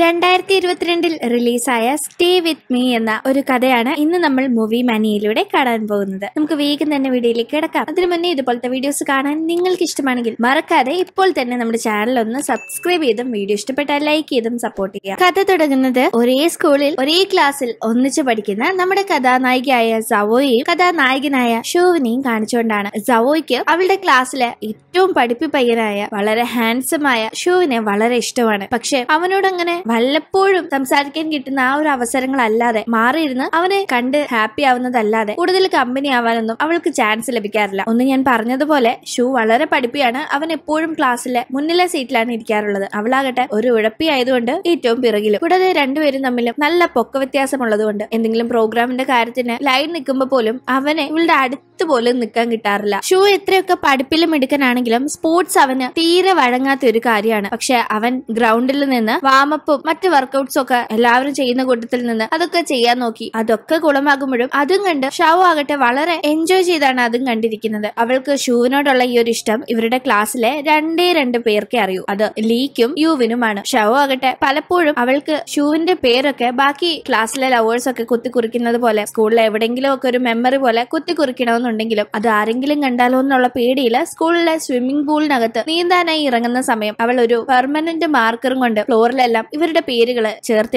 രണ്ടായിരത്തി ഇരുപത്തിരണ്ടിൽ റിലീസായ സ്റ്റേ വിത്ത് മീ എന്ന ഒരു കഥയാണ് ഇന്ന് നമ്മൾ മൂവി മനിയിലൂടെ കാണാൻ പോകുന്നത് നമുക്ക് വേഗം തന്നെ വീഡിയോയിലേക്ക് കിടക്കാം അതിനു മുന്നേ ഇതുപോലത്തെ വീഡിയോസ് കാണാൻ നിങ്ങൾക്ക് ഇഷ്ടമാണെങ്കിൽ മറക്കാതെ ഇപ്പോൾ തന്നെ നമ്മുടെ ചാനൽ ഒന്ന് സബ്സ്ക്രൈബ് ചെയ്തും വീഡിയോ ഇഷ്ടപ്പെട്ടാൽ ലൈക്ക് ചെയ്തും സപ്പോർട്ട് ചെയ്യാം കഥ തുടങ്ങുന്നത് ഒരേ സ്കൂളിൽ ഒരേ ക്ലാസ്സിൽ ഒന്നിച്ചു പഠിക്കുന്ന നമ്മുടെ കഥാനായികയായ സവോയെയും കഥാനായകനായ ഷോവിനെയും കാണിച്ചുകൊണ്ടാണ് സവോയ്ക്ക് അവളുടെ ക്ലാസ്സിലെ ഏറ്റവും പഠിപ്പി പയ്യനായ വളരെ ഹാൻഡ്സമായ ഷോവിനെ വളരെ ഇഷ്ടമാണ് പക്ഷെ അവനോട് അങ്ങനെ വല്ലപ്പോഴും സംസാരിക്കാൻ കിട്ടുന്ന ആ ഒരു അവസരങ്ങളല്ലാതെ മാറിയിരുന്ന് അവനെ കണ്ട് ഹാപ്പി ആവുന്നതല്ലാതെ കൂടുതൽ കമ്പനി ആവാനൊന്നും അവൾക്ക് ചാൻസ് ലഭിക്കാറില്ല ഒന്ന് ഞാൻ പറഞ്ഞതുപോലെ ഷൂ വളരെ പഠിപ്പിയാണ് അവൻ എപ്പോഴും ക്ലാസ്സിലെ മുന്നിലെ സീറ്റിലാണ് ഇരിക്കാറുള്ളത് അവളാകട്ടെ ഒരു ഉഴപ്പി ആയതുകൊണ്ട് ഏറ്റവും പിറകിലും കൂടാതെ രണ്ടുപേരും തമ്മിൽ നല്ല പൊക്ക വ്യത്യാസമുള്ളതുകൊണ്ട് എന്തെങ്കിലും പ്രോഗ്രാമിന്റെ കാര്യത്തിന് ലൈൻ നിൽക്കുമ്പോൾ പോലും അവനെ ഇവളുടെ അടുത്ത് പോലും നിൽക്കാൻ കിട്ടാറില്ല ഷൂ എത്രയൊക്കെ പഠിപ്പിലും എടുക്കാനാണെങ്കിലും സ്പോർട്സ് അവന് തീരെ വഴങ്ങാത്ത ഒരു കാര്യമാണ് പക്ഷെ അവൻ ഗ്രൗണ്ടിൽ നിന്ന് വാമപ്പ് ഒപ്പം മറ്റു വർക്കൗട്ട്സും ഒക്കെ എല്ലാവരും ചെയ്യുന്ന കൂട്ടത്തിൽ നിന്ന് അതൊക്കെ ചെയ്യാൻ നോക്കി അതൊക്കെ കുളമാകുമ്പോഴും അതും കണ്ട് ഷാവു ആകട്ടെ വളരെ എൻജോയ് ചെയ്താണ് അതും കണ്ടിരിക്കുന്നത് അവൾക്ക് ഷൂവിനോടുള്ള ഈ ഒരു ഇഷ്ടം ഇവരുടെ ക്ലാസ്സിലെ രണ്ടേ രണ്ട് പേർക്കേ അറിയൂ അത് ലീക്കും യുവിനുമാണ് ഷാവു ആകട്ടെ പലപ്പോഴും അവൾക്ക് ഷൂവിന്റെ പേരൊക്കെ ബാക്കി ക്ലാസ്സിലെ ലവേഴ്സ് ഒക്കെ കുറിക്കുന്നത് പോലെ സ്കൂളിലെ എവിടെയെങ്കിലും ഒക്കെ ഒരു മെമ്മറി പോലെ കുറിക്കണമെന്നുണ്ടെങ്കിലും അത് ആരെങ്കിലും കണ്ടാലോ എന്നുള്ള പേടിയിൽ സ്കൂളിലെ സ്വിമ്മിംഗ് പൂളിനകത്ത് നീന്താനായി ഇറങ്ങുന്ന സമയം അവൾ ഒരു പെർമനന്റ് മാർക്കറും കൊണ്ട് ഫ്ലോറിലെല്ലാം ഇവരുടെ പേരുകൾ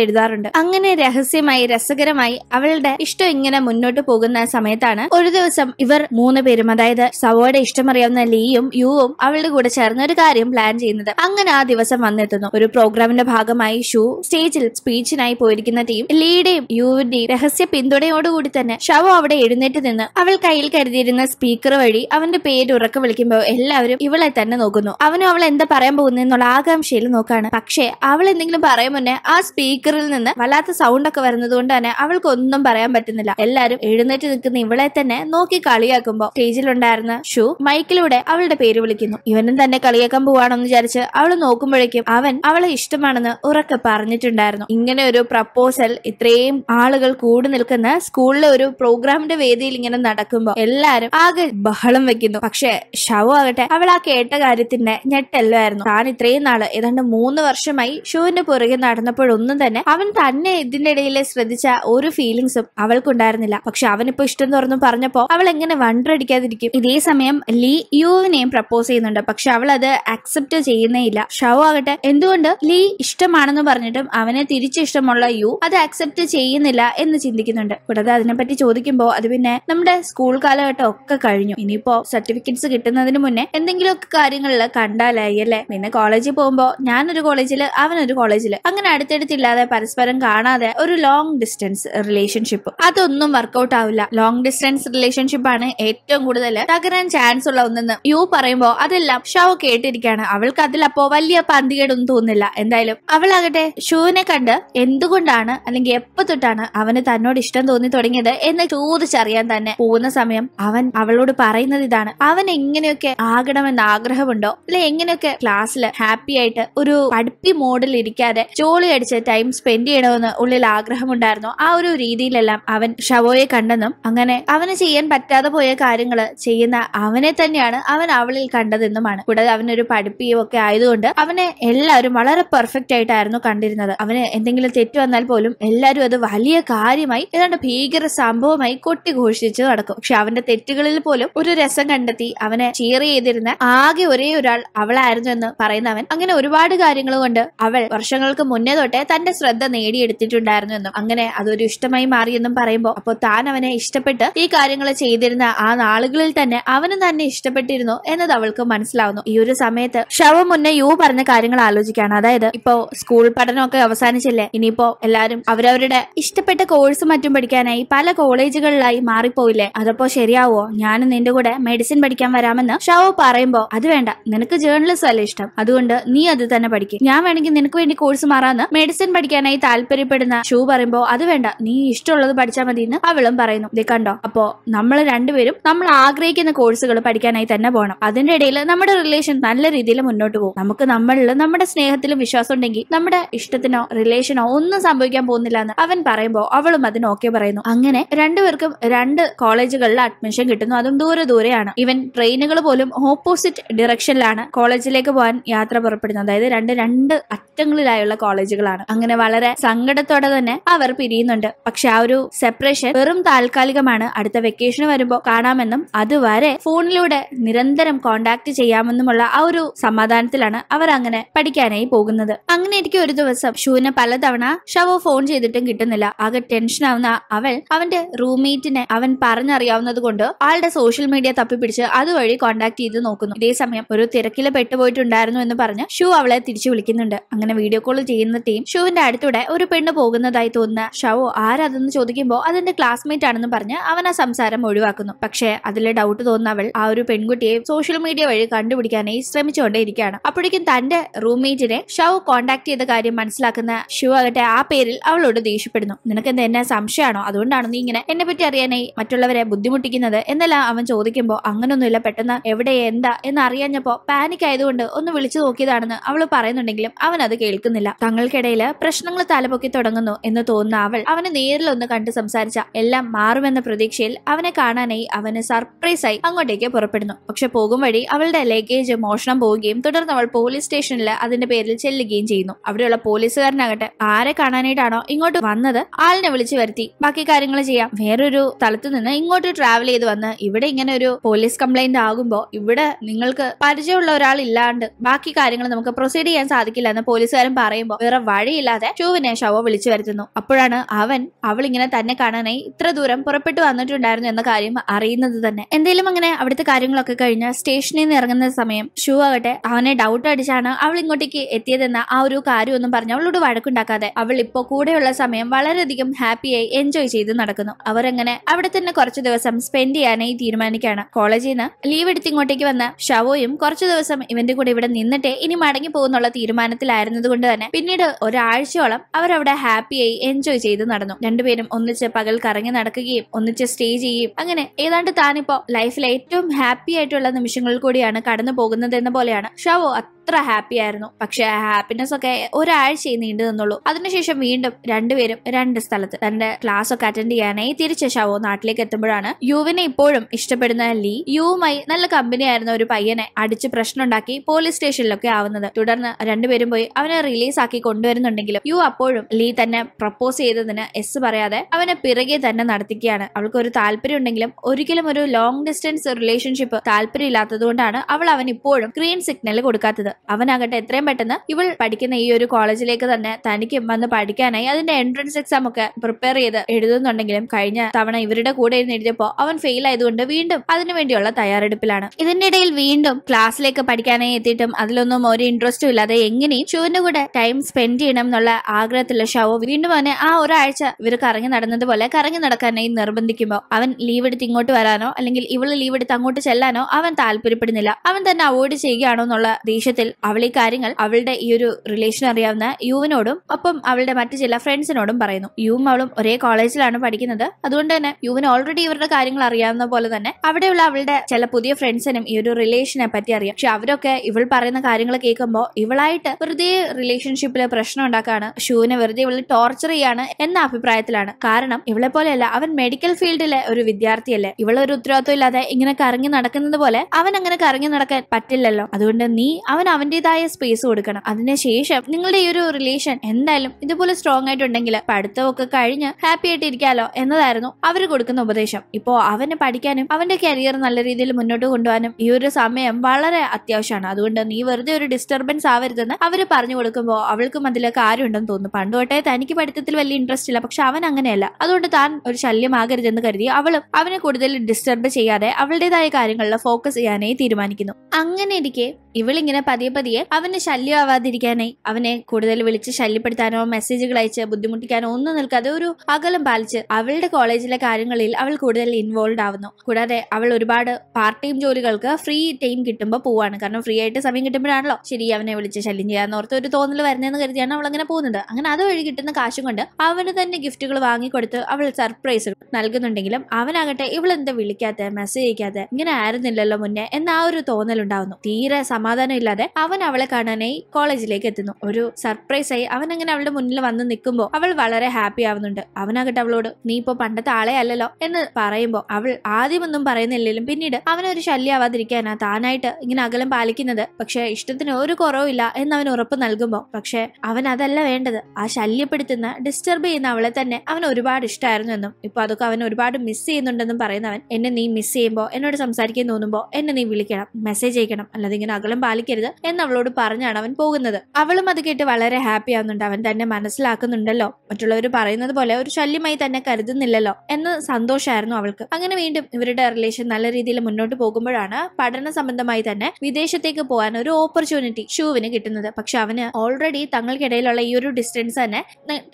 എഴുതാറുണ്ട് അങ്ങനെ രഹസ്യമായി രസകരമായി അവളുടെ ഇഷ്ടം ഇങ്ങനെ മുന്നോട്ട് പോകുന്ന സമയത്താണ് ഒരു ദിവസം ഇവർ മൂന്ന് പേരും അതായത് സവോയുടെ ഇഷ്ടമറിയാവുന്ന ലീയും യുവും അവളുടെ കൂടെ ചേർന്ന് ഒരു കാര്യം പ്ലാൻ ചെയ്യുന്നത് അങ്ങനെ ആ ദിവസം വന്നെത്തുന്നു ഒരു പ്രോഗ്രാമിന്റെ ഭാഗമായി ഷൂ സ്റ്റേജിൽ സ്പീച്ചിനായി പോയിരിക്കുന്ന ടീം ലീയുടെയും യുവിന്റെയും രഹസ്യ പിന്തുണയോടുകൂടി തന്നെ ഷവോ അവിടെ എഴുന്നേറ്റ് നിന്ന് അവൾ കയ്യിൽ കരുതിയിരുന്ന സ്പീക്കർ വഴി അവന്റെ പേര് ഉറക്കെ വിളിക്കുമ്പോൾ എല്ലാവരും ഇവളെ തന്നെ നോക്കുന്നു അവനും അവൾ എന്താ പറയാൻ പോകുന്നതെന്നുള്ള ആകാംക്ഷയിൽ നോക്കാണ് പക്ഷേ അവൾ എന്തെങ്കിലും പറയും മുന്നേ ആ സ്പീക്കറിൽ നിന്ന് വല്ലാത്ത സൗണ്ട് ഒക്കെ വരുന്നത് കൊണ്ട് തന്നെ അവൾക്ക് ഒന്നും പറയാൻ പറ്റുന്നില്ല എല്ലാരും എഴുന്നേറ്റ് നിൽക്കുന്ന ഇവളെ തന്നെ നോക്കി കളിയാക്കുമ്പോൾ സ്റ്റേജിലുണ്ടായിരുന്ന ഷു മൈക്കിലൂടെ അവളുടെ പേര് വിളിക്കുന്നു ഇവനും തന്നെ കളിയാക്കാൻ പോവാണെന്ന് വിചാരിച്ച് അവൾ നോക്കുമ്പോഴേക്കും അവൻ അവളെ ഇഷ്ടമാണെന്ന് ഉറക്കെ പറഞ്ഞിട്ടുണ്ടായിരുന്നു ഇങ്ങനെ ഒരു പ്രപ്പോസൽ ഇത്രയും ആളുകൾ കൂടി നിൽക്കുന്ന സ്കൂളിലെ ഒരു പ്രോഗ്രാമിന്റെ വേദിയിൽ ഇങ്ങനെ നടക്കുമ്പോൾ എല്ലാരും ആകെ ബഹളം വെക്കുന്നു പക്ഷേ ഷവു ആകട്ടെ അവൾ ആ കേട്ട കാര്യത്തിന്റെ ഞെട്ടല്ലായിരുന്നു താൻ ഇത്രയും നാള് ഏതാണ്ട് മൂന്ന് വർഷമായി ഷൂവിന്റെ പുറ പുറകെ നടന്നപ്പോഴൊന്നും തന്നെ അവൻ തന്നെ ഇതിനിടയിൽ ശ്രദ്ധിച്ച ഒരു ഫീലിങ്സും അവൾക്കുണ്ടായിരുന്നില്ല പക്ഷെ അവനിപ്പോ ഇഷ്ടം തുറന്നു പറഞ്ഞപ്പോ അവൾ എങ്ങനെ വണ്ടടിക്കാതിരിക്കും ഇതേ സമയം ലീ യുവിനെയും പ്രപ്പോസ് ചെയ്യുന്നുണ്ട് പക്ഷെ അവൾ അത് അക്സെപ്റ്റ് ചെയ്യുന്നേ ഇല്ല ഷൗ ആകട്ടെ എന്തുകൊണ്ട് ലീ ഇഷ്ടമാണെന്ന് പറഞ്ഞിട്ടും അവനെ തിരിച്ചിഷ്ടമുള്ള യു അത് അക്സെപ്റ്റ് ചെയ്യുന്നില്ല എന്ന് ചിന്തിക്കുന്നുണ്ട് കൂടാതെ അതിനെപ്പറ്റി ചോദിക്കുമ്പോൾ അത് പിന്നെ നമ്മുടെ സ്കൂൾ കാലഘട്ടം ഒക്കെ കഴിഞ്ഞു ഇനിയിപ്പോ സർട്ടിഫിക്കറ്റ്സ് കിട്ടുന്നതിന് മുന്നേ എന്തെങ്കിലുമൊക്കെ കാര്യങ്ങളിൽ കണ്ടാലായി അല്ലെ പിന്നെ കോളേജിൽ പോകുമ്പോ ഞാനൊരു കോളേജിൽ അവനൊരു കോളേജിൽ കേസിൽ അങ്ങനെ അടുത്തടുത്തില്ലാതെ പരസ്പരം കാണാതെ ഒരു ലോങ് ഡിസ്റ്റൻസ് റിലേഷൻഷിപ്പ് അതൊന്നും വർക്ക്ഔട്ട് ആവില്ല ലോങ് ഡിസ്റ്റൻസ് റിലേഷൻഷിപ്പ് ആണ് ഏറ്റവും കൂടുതൽ തകരാൻ ചാൻസ് ഉള്ള ഒന്നെന്ന് യു പറയുമ്പോ അതെല്ലാം ഷോ കേട്ടിരിക്കാണ് അവൾക്ക് അതിലപ്പോ വലിയ പന്തികേടൊന്നും തോന്നില്ല എന്തായാലും അവളാകട്ടെ ഷൂവിനെ കണ്ട് എന്തുകൊണ്ടാണ് അല്ലെങ്കിൽ എപ്പോ തൊട്ടാണ് അവന് തന്നോട് ഇഷ്ടം തോന്നി തുടങ്ങിയത് എന്ന് ചോദിച്ചറിയാൻ തന്നെ പോകുന്ന സമയം അവൻ അവളോട് പറയുന്നത് ഇതാണ് അവൻ എങ്ങനെയൊക്കെ ആകണമെന്ന് ആഗ്രഹമുണ്ടോ അല്ലെ എങ്ങനെയൊക്കെ ക്ലാസ്സിൽ ഹാപ്പി ആയിട്ട് ഒരു പഠിപ്പി മോഡിൽ ഇരിക്കാതെ ചെയ്യാതെ ജോളി അടിച്ച് ടൈം സ്പെൻഡ് ചെയ്യണമെന്ന് ഉള്ളിൽ ആഗ്രഹമുണ്ടായിരുന്നു ആ ഒരു രീതിയിലെല്ലാം അവൻ ഷവോയെ കണ്ടെന്നും അങ്ങനെ അവന് ചെയ്യാൻ പറ്റാതെ പോയ കാര്യങ്ങൾ ചെയ്യുന്ന അവനെ തന്നെയാണ് അവൻ അവളിൽ കണ്ടതെന്നുമാണ് കൂടാതെ അവനൊരു പഠിപ്പിയും ഒക്കെ ആയതുകൊണ്ട് അവനെ എല്ലാവരും വളരെ പെർഫെക്റ്റ് ആയിട്ടായിരുന്നു കണ്ടിരുന്നത് അവന് എന്തെങ്കിലും തെറ്റ് വന്നാൽ പോലും എല്ലാവരും അത് വലിയ കാര്യമായി ഏതാണ്ട് ഭീകര സംഭവമായി കൊട്ടി ഘോഷിച്ച് നടക്കും പക്ഷെ അവന്റെ തെറ്റുകളിൽ പോലും ഒരു രസം കണ്ടെത്തി അവനെ ചീർ ചെയ്തിരുന്ന ആകെ ഒരേ ഒരാൾ അവളായിരുന്നു എന്ന് പറയുന്നവൻ അങ്ങനെ ഒരുപാട് കാര്യങ്ങൾ കൊണ്ട് അവൾ വർഷങ്ങൾ വർഷങ്ങൾക്ക് മുന്നേ തൊട്ടേ തന്റെ ശ്രദ്ധ നേടിയെടുത്തിട്ടുണ്ടായിരുന്നു എന്നും അങ്ങനെ അതൊരു ഇഷ്ടമായി മാറിയെന്നും പറയുമ്പോൾ അപ്പോൾ താൻ അവനെ ഇഷ്ടപ്പെട്ട് ഈ കാര്യങ്ങൾ ചെയ്തിരുന്ന ആ നാളുകളിൽ തന്നെ അവന് തന്നെ ഇഷ്ടപ്പെട്ടിരുന്നു എന്നത് അവൾക്ക് മനസ്സിലാവുന്നു ഈ ഒരു സമയത്ത് ശവം മുന്നേ യു പറഞ്ഞ കാര്യങ്ങൾ ആലോചിക്കുകയാണ് അതായത് ഇപ്പോ സ്കൂൾ പഠനമൊക്കെ അവസാനിച്ചില്ലേ ഇനിയിപ്പോ എല്ലാരും അവരവരുടെ ഇഷ്ടപ്പെട്ട കോഴ്സ് മറ്റും പഠിക്കാനായി പല കോളേജുകളിലായി മാറിപ്പോയില്ലേ അതപ്പോ ശരിയാവോ ഞാൻ നിന്റെ കൂടെ മെഡിസിൻ പഠിക്കാൻ വരാമെന്ന് ഷാവോ പറയുമ്പോ അത് വേണ്ട നിനക്ക് ജേർണലിസം അല്ലേ ഇഷ്ടം അതുകൊണ്ട് നീ അത് തന്നെ പഠിക്കും ഞാൻ വേണമെങ്കിൽ നിനക്ക് വേണ്ടി കോഴ്സ് മാറാന്ന് മെഡിസിൻ പഠിക്കാനായി താല്പര്യപ്പെടുന്ന ഷൂ പറയുമ്പോ അത് വേണ്ട നീ ഇഷ്ടമുള്ളത് പഠിച്ചാൽ മതി എന്ന് അവളും പറയുന്നു ഇത് കണ്ടോ അപ്പോ നമ്മൾ രണ്ടുപേരും നമ്മൾ ആഗ്രഹിക്കുന്ന കോഴ്സുകൾ പഠിക്കാനായി തന്നെ പോകണം അതിന്റെ ഇടയിൽ നമ്മുടെ റിലേഷൻ നല്ല രീതിയിൽ മുന്നോട്ട് പോകും നമുക്ക് നമ്മളിൽ നമ്മുടെ സ്നേഹത്തിലും വിശ്വാസം ഉണ്ടെങ്കിൽ നമ്മുടെ ഇഷ്ടത്തിനോ റിലേഷനോ ഒന്നും സംഭവിക്കാൻ പോകുന്നില്ല എന്ന് അവൻ പറയുമ്പോ അവളും അതിന് ഓക്കെ പറയുന്നു അങ്ങനെ രണ്ടുപേർക്കും രണ്ട് കോളേജുകളിൽ അഡ്മിഷൻ കിട്ടുന്നു അതും ദൂരെ ദൂരെയാണ് ഇവൻ ട്രെയിനുകൾ പോലും ഓപ്പോസിറ്റ് ഡിറക്ഷനിലാണ് കോളേജിലേക്ക് പോകാൻ യാത്ര പുറപ്പെടുന്നത് അതായത് രണ്ട് രണ്ട് അറ്റങ്ങളിലായ ആയുള്ള കോളേജുകളാണ് അങ്ങനെ വളരെ സങ്കടത്തോടെ തന്നെ അവർ പിരിയുന്നുണ്ട് പക്ഷെ ആ ഒരു സെപ്പറേഷൻ വെറും താൽക്കാലികമാണ് അടുത്ത വെക്കേഷൻ വരുമ്പോൾ കാണാമെന്നും അതുവരെ ഫോണിലൂടെ നിരന്തരം കോണ്ടാക്ട് ചെയ്യാമെന്നുമുള്ള ആ ഒരു സമാധാനത്തിലാണ് അവർ അങ്ങനെ പഠിക്കാനായി പോകുന്നത് അങ്ങനെ എനിക്ക് ഒരു ദിവസം ഷൂവിന് പലതവണ ഷവോ ഫോൺ ചെയ്തിട്ടും കിട്ടുന്നില്ല ആകെ ടെൻഷൻ ആവുന്ന അവൾ അവന്റെ റൂംമേറ്റിനെ അവൻ പറഞ്ഞറിയാവുന്നത് കൊണ്ട് ആളുടെ സോഷ്യൽ മീഡിയ തപ്പിപ്പിടിച്ച് അതുവഴി കോണ്ടാക്ട് ചെയ്ത് നോക്കുന്നു ഇതേ സമയം ഒരു തിരക്കിൽ പെട്ടുപോയിട്ടുണ്ടായിരുന്നു എന്ന് പറഞ്ഞ് ഷൂ അവളെ തിരിച്ചു വിളിക്കുന്നുണ്ട് അങ്ങനെ വീഡിയോ വീഡിയോ ചെയ്യുന്ന ടീം ഷുവിന്റെ അടുത്തൂടെ ഒരു പെണ്ണ് പോകുന്നതായി തോന്നുന്ന ഷവോ ആരാതെന്ന് ചോദിക്കുമ്പോൾ അതിന്റെ ക്ലാസ്മേറ്റ് ആണെന്ന് പറഞ്ഞ് അവൻ ആ സംസാരം ഒഴിവാക്കുന്നു പക്ഷേ അതിലെ ഡൗട്ട് തോന്നുന്ന അവൾ ആ ഒരു പെൺകുട്ടിയെ സോഷ്യൽ മീഡിയ വഴി കണ്ടുപിടിക്കാനായി ശ്രമിച്ചുകൊണ്ടേയിരിക്കുകയാണ് അപ്പോഴേക്കും തന്റെ റൂംമേറ്റിനെ ഷവ് കോണ്ടാക്ട് ചെയ്ത കാര്യം മനസ്സിലാക്കുന്ന ഷു ആകട്ടെ ആ പേരിൽ അവളോട് ദേഷ്യപ്പെടുന്നു നിനക്ക് എന്താ എന്നെ സംശയമാണോ അതുകൊണ്ടാണ് നീ ഇങ്ങനെ എന്നെ പറ്റി അറിയാനായി മറ്റുള്ളവരെ ബുദ്ധിമുട്ടിക്കുന്നത് എന്നെല്ലാം അവൻ ചോദിക്കുമ്പോൾ അങ്ങനൊന്നുമില്ല പെട്ടെന്ന് എവിടെ എന്താ എന്ന് അറിയാഞ്ഞപ്പോ പാനിക് ആയതുകൊണ്ട് ഒന്ന് വിളിച്ചു നോക്കിയതാണെന്ന് അവൾ പറയുന്നുണ്ടെങ്കിലും അവൻ അത് കേൾക്കുന്നില്ല പറയുന്നില്ല തങ്ങൾക്കിടയിൽ പ്രശ്നങ്ങൾ തലപൊക്കി തുടങ്ങുന്നു എന്ന് തോന്നുന്ന അവൾ അവനെ നേരിലൊന്ന് കണ്ട് സംസാരിച്ച എല്ലാം മാറുമെന്ന പ്രതീക്ഷയിൽ അവനെ കാണാനായി അവന് സർപ്രൈസ് ആയി അങ്ങോട്ടേക്ക് പുറപ്പെടുന്നു പക്ഷെ പോകും വഴി അവളുടെ ലഗേജ് മോഷണം പോവുകയും തുടർന്ന് അവൾ പോലീസ് സ്റ്റേഷനിൽ അതിന്റെ പേരിൽ ചെല്ലുകയും ചെയ്യുന്നു അവിടെയുള്ള പോലീസുകാരനാകട്ടെ ആരെ കാണാനായിട്ടാണോ ഇങ്ങോട്ട് വന്നത് ആളിനെ വിളിച്ചു വരുത്തി ബാക്കി കാര്യങ്ങൾ ചെയ്യാം വേറൊരു സ്ഥലത്ത് നിന്ന് ഇങ്ങോട്ട് ട്രാവൽ ചെയ്ത് വന്ന് ഇവിടെ ഇങ്ങനെ ഒരു പോലീസ് കംപ്ലൈന്റ് ആകുമ്പോൾ ഇവിടെ നിങ്ങൾക്ക് പരിചയമുള്ള ഒരാൾ ഇല്ലാണ്ട് ബാക്കി കാര്യങ്ങൾ നമുക്ക് പ്രൊസീഡ് ചെയ്യാൻ സാധിക്കില്ല എന്ന് പോലീസുകാരൻ പറഞ്ഞു പറയുമ്പോൾ വേറെ വഴിയില്ലാതെ ഷൂവിനെ ഷവ വിളിച്ചു വരുത്തുന്നു അപ്പോഴാണ് അവൻ അവൾ ഇങ്ങനെ തന്നെ കാണാനായി ഇത്ര ദൂരം പുറപ്പെട്ടു വന്നിട്ടുണ്ടായിരുന്നു എന്ന കാര്യം അറിയുന്നത് തന്നെ എന്തേലും അങ്ങനെ അവിടുത്തെ കാര്യങ്ങളൊക്കെ കഴിഞ്ഞ് സ്റ്റേഷനിൽ നിന്ന് ഇറങ്ങുന്ന സമയം ഷൂ ആകട്ടെ അവനെ ഡൗട്ട് അടിച്ചാണ് അവൾ ഇങ്ങോട്ടേക്ക് എത്തിയതെന്ന ആ ഒരു ഒന്നും പറഞ്ഞ് അവളോട് വഴക്കുണ്ടാക്കാതെ അവൾ ഇപ്പോൾ കൂടെയുള്ള സമയം വളരെയധികം ഹാപ്പിയായി എൻജോയ് ചെയ്ത് നടക്കുന്നു അവരങ്ങനെ അവിടെ തന്നെ കുറച്ച് ദിവസം സ്പെൻഡ് ചെയ്യാനായി തീരുമാനിക്കുകയാണ് കോളേജിൽ നിന്ന് ലീവ് എടുത്ത് ഇങ്ങോട്ടേക്ക് വന്ന ഷവോയും കുറച്ച് ദിവസം ഇവന്റെ കൂടെ ഇവിടെ നിന്നിട്ടേ ഇനി മടങ്ങി പോകുന്നുള്ള തീരുമാനത്തിലായിരുന്നത് കൊണ്ട് തന്നെ തന്നെ പിന്നീട് ഒരാഴ്ചയോളം അവരവിടെ ഹാപ്പിയായി എൻജോയ് ചെയ്ത് നടന്നു രണ്ടുപേരും ഒന്നിച്ച് പകൽ കറങ്ങി നടക്കുകയും ഒന്നിച്ച് സ്റ്റേ ചെയ്യുകയും അങ്ങനെ ഏതാണ്ട് താനിപ്പോ ലൈഫിലെ ഏറ്റവും ഹാപ്പി ആയിട്ടുള്ള നിമിഷങ്ങളിൽ കൂടിയാണ് കടന്നു പോകുന്നത് എന്ന പോലെയാണ് ഷവോ അത്ര ഹാപ്പി ആയിരുന്നു പക്ഷെ ആ ഹാപ്പിനെസ് ഒക്കെ ഒരാഴ്ചയെ നീണ്ടു നിന്നുള്ളൂ അതിനുശേഷം വീണ്ടും രണ്ടുപേരും രണ്ട് സ്ഥലത്ത് തന്റെ ക്ലാസ് ഒക്കെ അറ്റൻഡ് ചെയ്യാനായി തിരിച്ച ശവോ നാട്ടിലേക്ക് എത്തുമ്പോഴാണ് യുവിനെ ഇപ്പോഴും ഇഷ്ടപ്പെടുന്ന ലീ യുവുമായി നല്ല കമ്പനി ആയിരുന്ന ഒരു പയ്യനെ അടിച്ച് പ്രശ്നമുണ്ടാക്കി പോലീസ് സ്റ്റേഷനിലൊക്കെ ആവുന്നത് തുടർന്ന് രണ്ടുപേരും പോയി അവനെ റിലീസ് ആക്കി കൊണ്ടുവരുന്നുണ്ടെങ്കിലും യു അപ്പോഴും ലീ തന്നെ പ്രപ്പോസ് ചെയ്തതിന് എസ് പറയാതെ അവനെ പിറകെ തന്നെ നടത്തിക്കുകയാണ് അവൾക്ക് ഒരു താല്പര്യം ഉണ്ടെങ്കിലും ഒരിക്കലും ഒരു ലോങ് ഡിസ്റ്റൻസ് റിലേഷൻഷിപ്പ് താല്പര്യമില്ലാത്തത് കൊണ്ടാണ് അവൾ അവൻ ഇപ്പോഴും ഗ്രീൻ സിഗ്നൽ കൊടുക്കാത്തത് അവനാകട്ടെ എത്രയും പെട്ടെന്ന് ഇവൾ പഠിക്കുന്ന ഈ ഒരു കോളേജിലേക്ക് തന്നെ തനിക്ക് വന്ന് പഠിക്കാനായി അതിന്റെ എൻട്രൻസ് എക്സാം ഒക്കെ പ്രിപ്പയർ ചെയ്ത് എഴുതുന്നുണ്ടെങ്കിലും കഴിഞ്ഞ തവണ ഇവരുടെ കൂടെ ഇരുന്ന് എഴുതിയപ്പോൾ അവൻ ഫെയിൽ ആയതുകൊണ്ട് വീണ്ടും അതിനുവേണ്ടിയുള്ള തയ്യാറെടുപ്പിലാണ് ഇതിന്റെ ഇടയിൽ വീണ്ടും ക്ലാസ്സിലേക്ക് പഠിക്കാനായി എത്തിയിട്ടും അതിലൊന്നും ഒരു ഇൻട്രസ്റ്റും ഇല്ലാതെ എങ്ങനെയും ഷുവിന്റെ കൂടെ ടൈം സ്പെൻഡ് ചെയ്യണം എന്നുള്ള ആഗ്രഹത്തിലുള്ള ഷവോ വീണ്ടും അവനെ ആ ഒരാഴ്ച ഇവർ കറങ്ങി നടന്നതുപോലെ കറങ്ങി നടക്കാനായി നിർബന്ധിക്കുമ്പോൾ അവൻ ലീവ് എടുത്ത് ഇങ്ങോട്ട് വരാനോ അല്ലെങ്കിൽ ഇവള് ലീവ് എടുത്ത് അങ്ങോട്ട് ചെല്ലാനോ അവൻ താല്പര്യപ്പെടുന്നില്ല അവൻ തന്നെ അവോയ്ഡ് ചെയ്യുകയാണോ എന്നുള്ള ദേഷ്യത്തിൽ സത്യത്തിൽ അവൾ ഈ കാര്യങ്ങൾ അവളുടെ ഈ ഒരു റിലേഷൻ അറിയാവുന്ന യുവിനോടും ഒപ്പം അവളുടെ മറ്റു ചില ഫ്രണ്ട്സിനോടും പറയുന്നു യുവും അവളും ഒരേ കോളേജിലാണ് പഠിക്കുന്നത് അതുകൊണ്ട് തന്നെ യുവിന് ഓൾറെഡി ഇവരുടെ കാര്യങ്ങൾ അറിയാവുന്ന പോലെ തന്നെ അവിടെയുള്ള അവളുടെ ചില പുതിയ ഫ്രണ്ട്സിനും ഈ ഒരു റിലേഷനെ പറ്റി അറിയാം പക്ഷെ അവരൊക്കെ ഇവൾ പറയുന്ന കാര്യങ്ങൾ കേൾക്കുമ്പോൾ ഇവളായിട്ട് വെറുതെ റിലേഷൻഷിപ്പിൽ പ്രശ്നം ഉണ്ടാക്കാണ് ഷൂവിനെ വെറുതെ ഇവൾ ടോർച്ചർ ചെയ്യാണ് എന്ന അഭിപ്രായത്തിലാണ് കാരണം ഇവളെ പോലെയല്ല അവൻ മെഡിക്കൽ ഫീൽഡിലെ ഒരു വിദ്യാർത്ഥിയല്ലേ ഇവളൊരു ഉത്തരവാദിത്വം ഇല്ലാതെ ഇങ്ങനെ കറങ്ങി നടക്കുന്നത് പോലെ അവൻ അങ്ങനെ കറങ്ങി നടക്കാൻ പറ്റില്ലല്ലോ അതുകൊണ്ട് നീ അവൻ അവൻ്റെതായ സ്പേസ് കൊടുക്കണം അതിനുശേഷം നിങ്ങളുടെ ഈ ഒരു റിലേഷൻ എന്തായാലും ഇതുപോലെ സ്ട്രോങ് ആയിട്ടുണ്ടെങ്കിൽ പഠിത്തമൊക്കെ കഴിഞ്ഞ് ഹാപ്പി ആയിട്ട് ഇരിക്കാലോ എന്നതായിരുന്നു അവർ കൊടുക്കുന്ന ഉപദേശം ഇപ്പോൾ അവനെ പഠിക്കാനും അവന്റെ കരിയർ നല്ല രീതിയിൽ മുന്നോട്ട് കൊണ്ടുപോകാനും ഈ ഒരു സമയം വളരെ അത്യാവശ്യമാണ് അതുകൊണ്ട് നീ വെറുതെ ഒരു ഡിസ്റ്റർബൻസ് ആവരുതെന്ന് അവർ പറഞ്ഞു കൊടുക്കുമ്പോൾ അവൾക്കും അതിൽ കാര്യമുണ്ടെന്ന് തോന്നുന്നു പണ്ട് തൊട്ടേ തനിക്ക് പഠിത്തത്തിൽ വലിയ ഇൻട്രസ്റ്റ് ഇല്ല പക്ഷെ അവൻ അങ്ങനെയല്ല അതുകൊണ്ട് താൻ ഒരു ശല്യമാകരുതെന്ന് കരുതി അവളും അവനെ കൂടുതൽ ഡിസ്റ്റർബ് ചെയ്യാതെ അവളുടേതായ കാര്യങ്ങളിൽ ഫോക്കസ് ചെയ്യാനായി തീരുമാനിക്കുന്നു അങ്ങനെ ഇരിക്കെ ഇവളിങ്ങനെ പതിയെ പതിയെ അവന് ശല്യം ആവാതിരിക്കാനായി അവനെ കൂടുതൽ വിളിച്ച് ശല്യപ്പെടുത്താനോ മെസ്സേജുകൾ അയച്ച് ബുദ്ധിമുട്ടിക്കാനോ ഒന്നും നിൽക്കാതെ ഒരു അകലം പാലിച്ച് അവളുടെ കോളേജിലെ കാര്യങ്ങളിൽ അവൾ കൂടുതൽ ഇൻവോൾവ് ആവുന്നു കൂടാതെ അവൾ ഒരുപാട് പാർട്ട് ടൈം ജോലികൾക്ക് ഫ്രീ ടൈം കിട്ടുമ്പോൾ പോവാണ് കാരണം ഫ്രീ ആയിട്ട് സമയം കിട്ടുമ്പോഴാണല്ലോ ശരി അവനെ വിളിച്ച് ശല്യം ചെയ്യാന്ന് ഓർത്ത് ഒരു തോന്നൽ വരുന്നതെന്ന് കരുതിയാണ് അവൾ അങ്ങനെ പോകുന്നത് അങ്ങനെ വഴി കിട്ടുന്ന കാശും കൊണ്ട് അവന് തന്നെ ഗിഫ്റ്റുകൾ വാങ്ങിക്കൊടുത്ത് അവൾ സർപ്രൈസുകൾ നൽകുന്നുണ്ടെങ്കിലും അവനാകട്ടെ ഇവളെന്താ വിളിക്കാത്ത മെസ്സേജ് അയക്കാത്ത ഇങ്ങനെ ആയിരുന്നില്ലല്ലോ മുന്നേ എന്ന ആ ഒരു തോന്നലുണ്ടാവുന്നു തീരെ സമാധാനം ഇല്ലാതെ അവൻ അവളെ കാണാനായി കോളേജിലേക്ക് എത്തുന്നു ഒരു സർപ്രൈസ് ആയി അവൻ അങ്ങനെ അവളുടെ മുന്നിൽ വന്ന് നിൽക്കുമ്പോൾ അവൾ വളരെ ഹാപ്പി ആവുന്നുണ്ട് അവനാകട്ടെ അവളോട് നീ ഇപ്പോൾ പണ്ടത്തെ ആളെ അല്ലല്ലോ എന്ന് പറയുമ്പോൾ അവൾ ആദ്യമൊന്നും പറയുന്നില്ലെങ്കിലും പിന്നീട് അവനൊരു ശല്യമാവാതിരിക്കാനാ താനായിട്ട് ഇങ്ങനെ അകലം പാലിക്കുന്നത് പക്ഷേ ഇഷ്ടത്തിന് ഒരു കുറവില്ല എന്ന് അവൻ ഉറപ്പ് നൽകുമ്പോൾ പക്ഷേ അവൻ അതല്ല വേണ്ടത് ആ ശല്യപ്പെടുത്തുന്ന ഡിസ്റ്റർബ് ചെയ്യുന്ന അവളെ തന്നെ അവൻ ഒരുപാട് ഇഷ്ടമായിരുന്നു എന്നും ഇപ്പൊ അതൊക്കെ അവൻ ഒരുപാട് മിസ് ചെയ്യുന്നുണ്ടെന്നും പറയുന്നവൻ എന്നെ നീ മിസ് ചെയ്യുമ്പോൾ എന്നോട് സംസാരിക്കാൻ തോന്നുമ്പോൾ എന്നെ നീ വിളിക്കണം മെസ്സേജ് അയക്കണം അല്ലാതെ ഇങ്ങനെ അകലം അകലം പാലിക്കരുത് അവളോട് പറഞ്ഞാണ് അവൻ പോകുന്നത് അവളും അത് കേട്ട് വളരെ ഹാപ്പി ആവുന്നുണ്ട് അവൻ തന്നെ മനസ്സിലാക്കുന്നുണ്ടല്ലോ മറ്റുള്ളവർ പറയുന്നത് പോലെ ഒരു ശല്യമായി തന്നെ കരുതുന്നില്ലല്ലോ എന്ന് സന്തോഷമായിരുന്നു അവൾക്ക് അങ്ങനെ വീണ്ടും ഇവരുടെ റിലേഷൻ നല്ല രീതിയിൽ മുന്നോട്ട് പോകുമ്പോഴാണ് പഠന സംബന്ധമായി തന്നെ വിദേശത്തേക്ക് പോകാൻ ഒരു ഓപ്പർച്യൂണിറ്റി ഷൂവിന് കിട്ടുന്നത് പക്ഷെ അവന് ഓൾറെഡി തങ്ങൾക്കിടയിലുള്ള ഈ ഒരു ഡിസ്റ്റൻസ് തന്നെ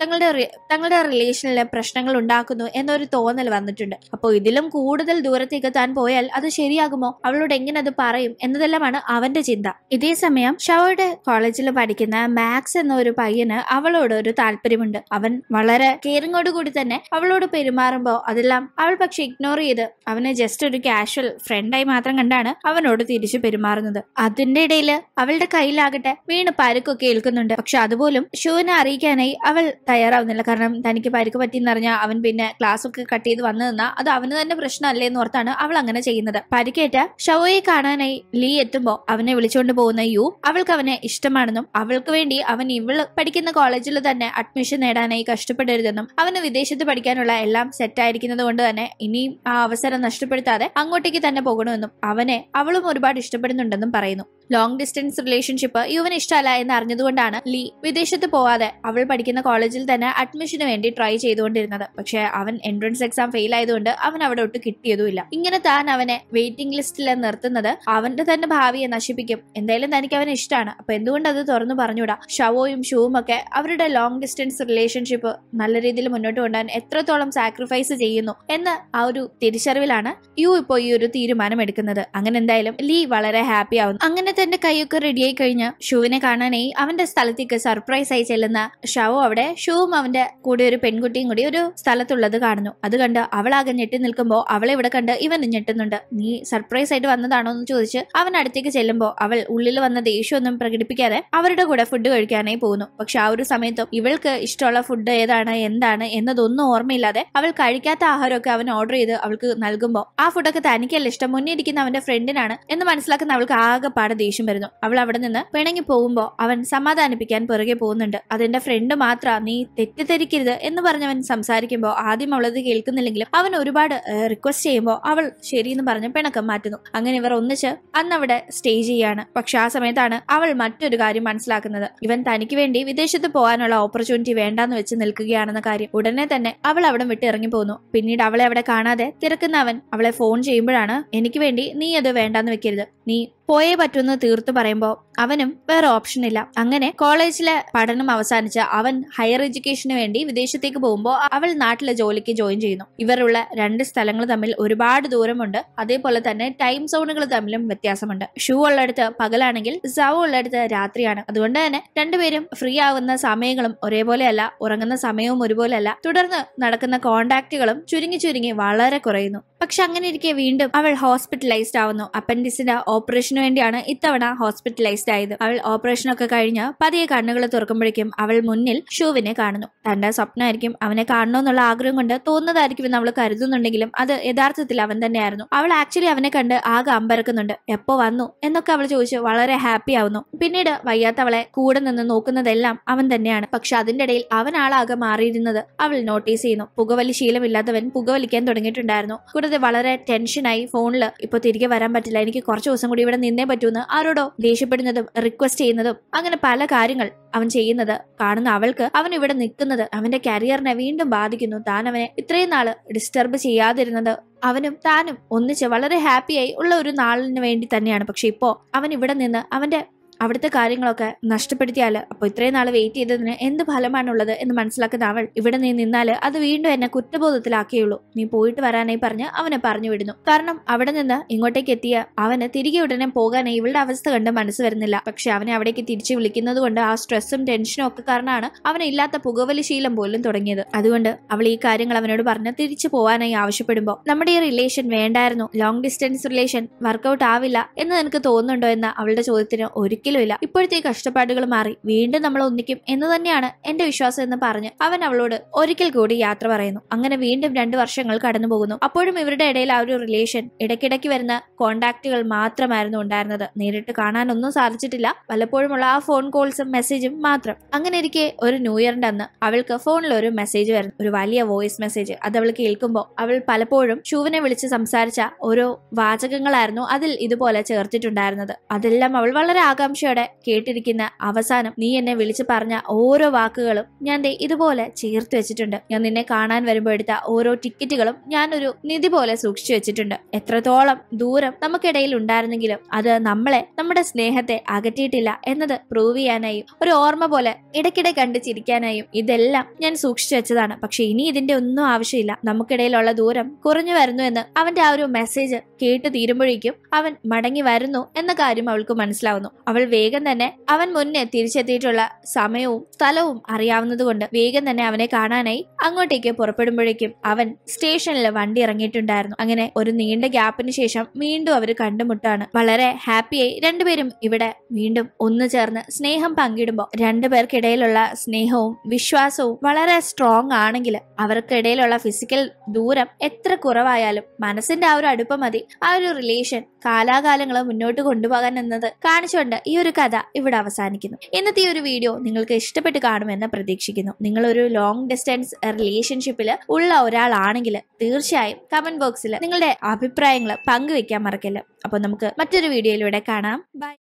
തങ്ങളുടെ തങ്ങളുടെ റിലേഷനിലെ പ്രശ്നങ്ങൾ ഉണ്ടാക്കുന്നു എന്നൊരു തോന്നൽ വന്നിട്ടുണ്ട് അപ്പോൾ ഇതിലും കൂടുതൽ ദൂരത്തേക്ക് താൻ പോയാൽ അത് ശരിയാകുമോ അവളോട് എങ്ങനെ അത് പറയും എന്നതെല്ലാമാണ് അവന്റെ ചിന്ത ഇതേ സമയം ഷവയുടെ കോളേജിൽ പഠിക്കുന്ന മാക്സ് എന്ന ഒരു പയ്യന് അവളോട് ഒരു താല്പര്യമുണ്ട് അവൻ വളരെ കേറിങ്ങോട് കൂടി തന്നെ അവളോട് പെരുമാറുമ്പോൾ അതെല്ലാം അവൾ പക്ഷെ ഇഗ്നോർ ചെയ്ത് അവനെ ജസ്റ്റ് ഒരു കാഷ്വൽ ഫ്രണ്ടായി മാത്രം കണ്ടാണ് അവനോട് തിരിച്ചു പെരുമാറുന്നത് അതിന്റെ ഇടയിൽ അവളുടെ കയ്യിലാകട്ടെ വീണ് പരുക്കൊക്കെ ഏൽക്കുന്നുണ്ട് പക്ഷെ അതുപോലും ഷൂവിനെ അറിയിക്കാനായി അവൾ തയ്യാറാവുന്നില്ല കാരണം തനിക്ക് പരുക്ക് പറ്റിയെന്നറിഞ്ഞാൽ അവൻ പിന്നെ ക്ലാസ് ഒക്കെ കട്ട് ചെയ്ത് വന്നു നിന്നാ അത് അവന് തന്നെ പ്രശ്നമല്ലേ എന്ന് ഓർത്താണ് അവൾ അങ്ങനെ ചെയ്യുന്നത് പരിക്കേറ്റ ഷവോയെ കാണാനായി ലീ എത്തുമ്പോ അവനെ വിളിച്ചുകൊണ്ട് പോകുന്ന യു അവൾക്ക് അവനെ ഇഷ്ടമാണെന്നും അവൾക്ക് വേണ്ടി അവൻ ഇവൾ പഠിക്കുന്ന കോളേജിൽ തന്നെ അഡ്മിഷൻ നേടാനായി കഷ്ടപ്പെടരുതെന്നും അവന് വിദേശത്ത് പഠിക്കാനുള്ള എല്ലാം സെറ്റായിരിക്കുന്നത് കൊണ്ട് തന്നെ ഇനിയും ആ അവസരം നഷ്ടപ്പെടുത്താതെ അങ്ങോട്ടേക്ക് തന്നെ പോകണമെന്നും അവനെ അവളും ഒരുപാട് ഇഷ്ടപ്പെടുന്നുണ്ടെന്നും പറയുന്നു ലോങ് ഡിസ്റ്റൻസ് റിലേഷൻഷിപ്പ് യുവന് ഇഷ്ടമല്ല എന്ന് അറിഞ്ഞതുകൊണ്ടാണ് ലീ വിദേശത്ത് പോവാതെ അവൾ പഠിക്കുന്ന കോളേജിൽ തന്നെ അഡ്മിഷന് വേണ്ടി ട്രൈ ചെയ്തുകൊണ്ടിരുന്നത് പക്ഷേ അവൻ എൻട്രൻസ് എക്സാം ഫെയിൽ ആയതുകൊണ്ട് അവൻ അവിടെ ഒട്ട് കിട്ടിയതുമില്ല ഇങ്ങനെ താൻ അവനെ വെയിറ്റിംഗ് ലിസ്റ്റിൽ നിർത്തുന്നത് അവന്റെ തന്നെ ഭാവിയെ നശിപ്പിക്കും എന്തായാലും തനിക്ക് അവനെ ഇഷ്ടമാണ് അപ്പൊ എന്തുകൊണ്ട് അത് തുറന്നു പറഞ്ഞുകൂടാ ഷവോയും ഷൂവും ഒക്കെ അവരുടെ ലോങ് ഡിസ്റ്റൻസ് റിലേഷൻഷിപ്പ് നല്ല രീതിയിൽ മുന്നോട്ട് കൊണ്ടുപോകാൻ എത്രത്തോളം സാക്രിഫൈസ് ചെയ്യുന്നു എന്ന ആ ഒരു തിരിച്ചറിവിലാണ് യു ഇപ്പോൾ ഈ ഒരു തീരുമാനം എടുക്കുന്നത് അങ്ങനെ എന്തായാലും ലീ വളരെ ഹാപ്പി ആവുന്നു അങ്ങനെ തന്റെ കൈയൊക്കെ റെഡിയായി കഴിഞ്ഞ് ഷൂവിനെ കാണാനായി അവന്റെ സ്ഥലത്തേക്ക് സർപ്രൈസ് ആയി ചെല്ലുന്ന ഷാവോ അവിടെ ഷൂവും അവന്റെ കൂടെ ഒരു പെൺകുട്ടിയും കൂടി ഒരു സ്ഥലത്തുള്ളത് കാണുന്നു അത് കണ്ട് അവളാകെ ഞെട്ടി നിൽക്കുമ്പോൾ അവളെ ഇവിടെ കണ്ട് ഇവൻ ഞെട്ടുന്നുണ്ട് നീ സർപ്രൈസ് ആയിട്ട് വന്നതാണോ എന്ന് ചോദിച്ച് അവൻ അടുത്തേക്ക് ചെല്ലുമ്പോൾ അവൾ ഉള്ളിൽ വന്ന ദേഷ്യമൊന്നും പ്രകടിപ്പിക്കാതെ അവരുടെ കൂടെ ഫുഡ് കഴിക്കാനായി പോകുന്നു പക്ഷെ ആ ഒരു സമയത്തും ഇവൾക്ക് ഇഷ്ടമുള്ള ഫുഡ് ഏതാണ് എന്താണ് എന്നതൊന്നും ഓർമ്മയില്ലാതെ അവൾ കഴിക്കാത്ത ആഹാരമൊക്കെ അവൻ ഓർഡർ ചെയ്ത് അവൾക്ക് നൽകുമ്പോൾ ആ ഫുഡൊക്കെ തനിക്കല്ല ഇഷ്ടം മുന്നേ ഇരിക്കുന്ന അവന്റെ ഫ്രണ്ടിനാണ് എന്ന് മനസ്സിലാക്കുന്ന അവൾക്ക് ആകെ പാടെ ദേഷ്യം വരുന്നു അവൾ അവിടെ നിന്ന് പിണങ്ങി പോകുമ്പോൾ അവൻ സമാധാനിപ്പിക്കാൻ പുറകെ പോകുന്നുണ്ട് അതെന്റെ ഫ്രണ്ട് മാത്ര നീ തെറ്റിദ്ധരിക്കരുത് എന്ന് പറഞ്ഞവൻ സംസാരിക്കുമ്പോൾ ആദ്യം അവളത് കേൾക്കുന്നില്ലെങ്കിലും അവൻ ഒരുപാട് റിക്വസ്റ്റ് ചെയ്യുമ്പോൾ അവൾ ശരിയെന്ന് പറഞ്ഞ് പിണക്കം മാറ്റുന്നു അങ്ങനെ ഇവർ ഒന്നിച്ച് അന്നവിടെ സ്റ്റേ ചെയ്യാണ് പക്ഷെ ആ സമയത്താണ് അവൾ മറ്റൊരു കാര്യം മനസ്സിലാക്കുന്നത് ഇവൻ തനിക്ക് വേണ്ടി വിദേശത്ത് പോകാനുള്ള ഓപ്പർച്യൂണിറ്റി വേണ്ടാന്ന് വെച്ച് നിൽക്കുകയാണെന്ന കാര്യം ഉടനെ തന്നെ അവൾ അവിടെ വിട്ട് ഇറങ്ങി പോകുന്നു പിന്നീട് അവളെ അവിടെ കാണാതെ തിരക്കുന്ന അവൻ അവളെ ഫോൺ ചെയ്യുമ്പോഴാണ് എനിക്ക് വേണ്ടി നീ അത് വേണ്ടാന്ന് വെക്കരുത് നീ പോയേ പറ്റുമെന്ന് തീർത്തു പറയുമ്പോൾ അവനും വേറെ ഓപ്ഷൻ ഇല്ല അങ്ങനെ കോളേജിലെ പഠനം അവസാനിച്ച അവൻ ഹയർ എഡ്യൂക്കേഷന് വേണ്ടി വിദേശത്തേക്ക് പോകുമ്പോൾ അവൾ നാട്ടിലെ ജോലിക്ക് ജോയിൻ ചെയ്യുന്നു ഇവരുള്ള രണ്ട് സ്ഥലങ്ങൾ തമ്മിൽ ഒരുപാട് ദൂരമുണ്ട് അതേപോലെ തന്നെ ടൈം സോണുകൾ തമ്മിലും വ്യത്യാസമുണ്ട് ഷൂ ഉള്ളടുത്ത് പകലാണെങ്കിൽ സവ് ഉള്ളടുത്ത് രാത്രിയാണ് അതുകൊണ്ട് തന്നെ രണ്ടുപേരും ഫ്രീ ആവുന്ന സമയങ്ങളും ഒരേപോലെയല്ല ഉറങ്ങുന്ന സമയവും ഒരുപോലെയല്ല തുടർന്ന് നടക്കുന്ന കോണ്ടാക്റ്റുകളും ചുരുങ്ങി ചുരുങ്ങി വളരെ കുറയുന്നു പക്ഷെ അങ്ങനെ ഇരിക്കെ വീണ്ടും അവൾ ഹോസ്പിറ്റലൈസ്ഡ് ആവുന്നു അപ്പൻഡിസിന്റെ ഓപ്പറേഷന് വേണ്ടിയാണ് ഇത്തവണ ഹോസ്പിറ്റലൈസ്ഡ് ആയത് അവൾ ഓപ്പറേഷനൊക്കെ കഴിഞ്ഞ് പതിയെ കണ്ണുകൾ തുറക്കുമ്പോഴേക്കും അവൾ മുന്നിൽ ഷൂവിനെ കാണുന്നു തന്റെ സ്വപ്നമായിരിക്കും അവനെ കാണണമെന്നുള്ള ആഗ്രഹം കൊണ്ട് തോന്നുന്നതായിരിക്കും നമ്മൾ കരുതുന്നുണ്ടെങ്കിലും അത് യഥാർത്ഥത്തിൽ അവൻ തന്നെയായിരുന്നു അവൾ ആക്ച്വലി അവനെ കണ്ട് ആകെ അമ്പരക്കുന്നുണ്ട് എപ്പോ വന്നു എന്നൊക്കെ അവൾ ചോദിച്ച് വളരെ ഹാപ്പി ആവുന്നു പിന്നീട് വയ്യാത്തവളെ കൂടെ നിന്ന് നോക്കുന്നതെല്ലാം അവൻ തന്നെയാണ് പക്ഷെ അതിന്റെ ഇടയിൽ അവൻ ആളാകെ മാറിയിരുന്നത് അവൾ നോട്ടീസ് ചെയ്യുന്നു പുകവലി ശീലമില്ലാത്തവൻ പുകവലിക്കാൻ തുടങ്ങിയിട്ടുണ്ടായിരുന്നു കൂടാതെ വളരെ ടെൻഷനായി ഫോണിൽ ഇപ്പൊ തിരികെ വരാൻ പറ്റില്ല എനിക്ക് കുറച്ച് ദിവസം ദിവസം കൂടി ഇവിടെ നിന്നേ പറ്റൂന്ന് ആരോടോ ദേഷ്യപ്പെടുന്നതും റിക്വസ്റ്റ് ചെയ്യുന്നതും അങ്ങനെ പല കാര്യങ്ങൾ അവൻ ചെയ്യുന്നത് കാണുന്ന അവൾക്ക് അവൻ ഇവിടെ നിൽക്കുന്നത് അവന്റെ കരിയറിനെ വീണ്ടും ബാധിക്കുന്നു താൻ അവനെ ഇത്രയും നാള് ഡിസ്റ്റർബ് ചെയ്യാതിരുന്നത് അവനും താനും ഒന്നിച്ച് വളരെ ഹാപ്പിയായി ഉള്ള ഒരു നാളിന് വേണ്ടി തന്നെയാണ് പക്ഷെ ഇപ്പോ അവൻ ഇവിടെ നിന്ന് അവന്റെ അവിടുത്തെ കാര്യങ്ങളൊക്കെ നഷ്ടപ്പെടുത്തിയാൽ അപ്പോൾ ഇത്രയും നാൾ വെയിറ്റ് ചെയ്തതിന് എന്ത് ഫലമാണുള്ളത് എന്ന് മനസ്സിലാക്കുന്ന അവൾ ഇവിടെ നീ നിന്നാൽ അത് വീണ്ടും എന്നെ കുറ്റബോധത്തിലാക്കിയുള്ളൂ നീ പോയിട്ട് വരാനായി പറഞ്ഞ് അവനെ പറഞ്ഞു വിടുന്നു കാരണം അവിടെ നിന്ന് ഇങ്ങോട്ടേക്ക് എത്തിയ അവന് തിരികെ ഉടനെ പോകാനേ ഇവളുടെ അവസ്ഥ കണ്ട് മനസ്സ് വരുന്നില്ല പക്ഷെ അവനെ അവിടേക്ക് തിരിച്ചു വിളിക്കുന്നത് കൊണ്ട് ആ സ്ട്രെസ്സും ടെൻഷനും ഒക്കെ കാരണമാണ് അവനെ ഇല്ലാത്ത പുകവലി ശീലം പോലും തുടങ്ങിയത് അതുകൊണ്ട് അവൾ ഈ കാര്യങ്ങൾ അവനോട് പറഞ്ഞ് തിരിച്ചു പോവാനായി ആവശ്യപ്പെടുമ്പോൾ നമ്മുടെ ഈ റിലേഷൻ വേണ്ടായിരുന്നു ലോങ് ഡിസ്റ്റൻസ് റിലേഷൻ വർക്കൗട്ട് ആവില്ല എന്ന് നിനക്ക് തോന്നുന്നുണ്ടോ എന്ന അവളുടെ ചോദ്യത്തിന് ഒരിക്കൽ ഒരിക്കലും ഇല്ല ഇപ്പോഴത്തെ കഷ്ടപ്പാടുകൾ മാറി വീണ്ടും നമ്മൾ ഒന്നിക്കും എന്ന് തന്നെയാണ് എന്റെ വിശ്വാസം എന്ന് പറഞ്ഞ് അവൻ അവളോട് ഒരിക്കൽ കൂടി യാത്ര പറയുന്നു അങ്ങനെ വീണ്ടും രണ്ട് വർഷങ്ങൾ കടന്നു പോകുന്നു അപ്പോഴും ഇവരുടെ ഇടയിൽ ആ ഒരു റിലേഷൻ ഇടയ്ക്കിടയ്ക്ക് വരുന്ന കോണ്ടാക്റ്റുകൾ മാത്രമായിരുന്നു ഉണ്ടായിരുന്നത് നേരിട്ട് കാണാനൊന്നും സാധിച്ചിട്ടില്ല പലപ്പോഴുമുള്ള ആ ഫോൺ കോൾസും മെസ്സേജും മാത്രം അങ്ങനെ ഇരിക്കെ ഒരു ന്യൂ ഇയറിന്റെ അന്ന് അവൾക്ക് ഫോണിൽ ഒരു മെസ്സേജ് വരുന്നു ഒരു വലിയ വോയിസ് മെസ്സേജ് അത് അവൾ കേൾക്കുമ്പോൾ അവൾ പലപ്പോഴും ഷൂവിനെ വിളിച്ച് സംസാരിച്ച ഓരോ വാചകങ്ങളായിരുന്നു അതിൽ ഇതുപോലെ ചേർത്തിട്ടുണ്ടായിരുന്നത് അതെല്ലാം അവൾ വളരെ ആകാംക്ഷ ആകാംക്ഷയോടെ കേട്ടിരിക്കുന്ന അവസാനം നീ എന്നെ വിളിച്ചു പറഞ്ഞ ഓരോ വാക്കുകളും ഞാൻ ദേ ഇതുപോലെ ചേർത്ത് വെച്ചിട്ടുണ്ട് ഞാൻ നിന്നെ കാണാൻ വരുമ്പോൾ എടുത്ത ഓരോ ടിക്കറ്റുകളും ഞാൻ ഒരു നിധി പോലെ സൂക്ഷിച്ചു വെച്ചിട്ടുണ്ട് എത്രത്തോളം ദൂരം നമുക്കിടയിൽ ഉണ്ടായിരുന്നെങ്കിലും അത് നമ്മളെ നമ്മുടെ സ്നേഹത്തെ അകറ്റിയിട്ടില്ല എന്നത് പ്രൂവ് ചെയ്യാനായും ഒരു ഓർമ്മ പോലെ ഇടയ്ക്കിടെ കണ്ടു ചിരിക്കാനായും ഇതെല്ലാം ഞാൻ സൂക്ഷിച്ചു വെച്ചതാണ് പക്ഷെ ഇനി ഇതിന്റെ ഒന്നും ആവശ്യമില്ല നമുക്കിടയിലുള്ള ദൂരം കുറഞ്ഞു വരുന്നു എന്ന് അവന്റെ ആ ഒരു മെസ്സേജ് കേട്ട് തീരുമ്പോഴേക്കും അവൻ മടങ്ങി വരുന്നു എന്ന കാര്യം അവൾക്ക് മനസ്സിലാവുന്നു അവൾ വേഗം തന്നെ അവൻ മുന്നേ തിരിച്ചെത്തിയിട്ടുള്ള സമയവും സ്ഥലവും അറിയാവുന്നതുകൊണ്ട് വേഗം തന്നെ അവനെ കാണാനായി അങ്ങോട്ടേക്ക് പുറപ്പെടുമ്പോഴേക്കും അവൻ സ്റ്റേഷനിൽ വണ്ടി ഇറങ്ങിയിട്ടുണ്ടായിരുന്നു അങ്ങനെ ഒരു നീണ്ട ഗ്യാപ്പിന് ശേഷം വീണ്ടും അവർ കണ്ടുമുട്ടാണ് വളരെ ഹാപ്പിയായി രണ്ടുപേരും ഇവിടെ വീണ്ടും ഒന്നു ചേർന്ന് സ്നേഹം പങ്കിടുമ്പോൾ രണ്ടുപേർക്കിടയിലുള്ള സ്നേഹവും വിശ്വാസവും വളരെ സ്ട്രോങ് ആണെങ്കിൽ അവർക്കിടയിലുള്ള ഫിസിക്കൽ ദൂരം എത്ര കുറവായാലും മനസ്സിന്റെ ആ ഒരു അടുപ്പം മതി ആ ഒരു റിലേഷൻ കാലാകാലങ്ങളെ മുന്നോട്ട് കൊണ്ടുപോകാൻ എന്നത് കാണിച്ചുകൊണ്ട് ഈ ഒരു കഥ ഇവിടെ അവസാനിക്കുന്നു ഇന്നത്തെ ഈ ഒരു വീഡിയോ നിങ്ങൾക്ക് ഇഷ്ടപ്പെട്ട് കാണുമെന്ന് പ്രതീക്ഷിക്കുന്നു നിങ്ങളൊരു ലോങ് ഡിസ്റ്റൻസ് റിലേഷൻഷിപ്പിൽ ഉള്ള ഒരാളാണെങ്കിൽ തീർച്ചയായും കമന്റ് ബോക്സിൽ നിങ്ങളുടെ അഭിപ്രായങ്ങൾ പങ്കുവെക്കാൻ മറക്കല്ല അപ്പോൾ നമുക്ക് മറ്റൊരു വീഡിയോയിലൂടെ കാണാം ബൈ